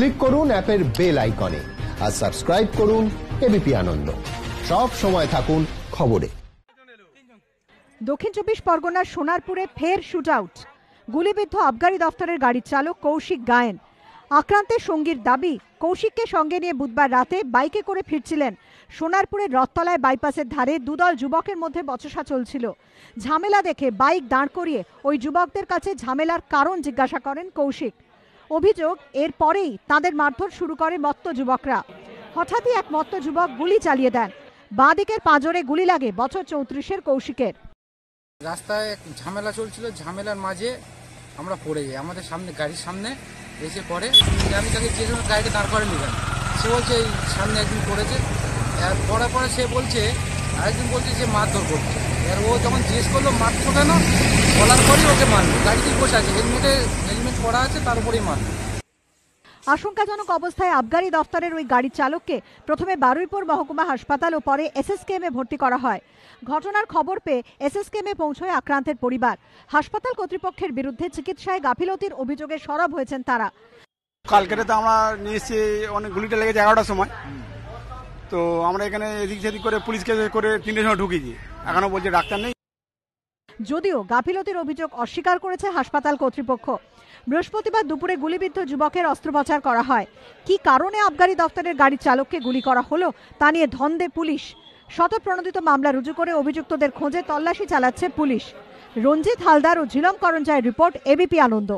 click করুন অ্যাপের bell আইকনে আর সাবস্ক্রাইব করুন এবিপি আনন্দ সব সময় থাকুন খবরে দক্ষিণ চব্বিশ পরগনার সোনারপুরে ফের শুট আউট গুলিবিদ্ধ আবগারি দফতরের গাড়ির চালক কৌশিক গায়েন আক্রান্তের সঙ্গীর দাবি কৌশিককে সঙ্গে নিয়ে বুধবার রাতে বাইকে করে ফিরছিলেন সোনারপুরের রথতলায় বাইপাসের ধারে দুদল যুবকের মধ্যে বচসা চলছিল ঝামেলা দেখে বাইক দাঁড় করিয়ে ওই যুবকদের কাছে ঝামেলার কারণ জিজ্ঞাসা করেন কৌশিক অভিযোগ এরপরেই তাদের মারধর শুরু করে মত্ত যুবকরা হঠাৎই এক মত্ত যুবক গুলি চালিয়ে দেন বাঁদিকের পাঁজরে গুলি লাগে বছর চৌত্রিশের কৌশিকের রাস্তায় এক ঝামেলা চলছিল ঝামেলার মাঝে আমরা পড়ে যাই আমাদের সামনে গাড়ির সামনে এসে পড়ে আমি তাকে যে জন্য গাড়িতে দাঁড় করে নিলাম সে বলছে এই সামনে একদিন পড়েছে আর পড়ার পরে সে বলছে আরেকদিন বলছে যে মারধর করছে আর ও যখন জিজ্ঞেস করলো মারছো কেন বলার পরই ওকে মারলো গাড়িতে বসে আছে হেলমেটে করা আছে তার উপরেই মান আশঙ্কাজনক অবস্থায় আবগারি দফতরের ওই গাড়ির চালককে প্রথমে বারুইপুর মহকুমা হাসপাতাল ও পরে এ ভর্তি করা হয় ঘটনার খবর পেয়ে এ পৌঁছয় আক্রান্তের পরিবার হাসপাতাল কর্তৃপক্ষের বিরুদ্ধে চিকিৎসায় গাফিলতির অভিযোগে সরব হয়েছেন তারা কালকেটা তো আমরা নিয়েছি অনেক গুলিটা লেগেছে এগারোটার সময় তো আমরা এখানে এদিক সেদিক করে পুলিশকে করে তিনটের সময় ঢুকিয়েছি এখনো বলছে ডাক্তার নেই যদিও গাফিলতির অভিযোগ অস্বীকার করেছে হাসপাতাল কর্তৃপক্ষ বৃহস্পতিবার দুপুরে গুলিবিদ্ধ যুবকের অস্ত্রোপচার করা হয় কি কারণে আবগারি দফতরের গাড়ির চালককে গুলি করা হলো তা নিয়ে ধন্দে পুলিশ শতপ্রণোদিত মামলা রুজু করে অভিযুক্তদের খোঁজে তল্লাশি চালাচ্ছে পুলিশ রঞ্জিত হালদার ও ঝিলম করঞ্জায় রিপোর্ট এবিপি আনন্দ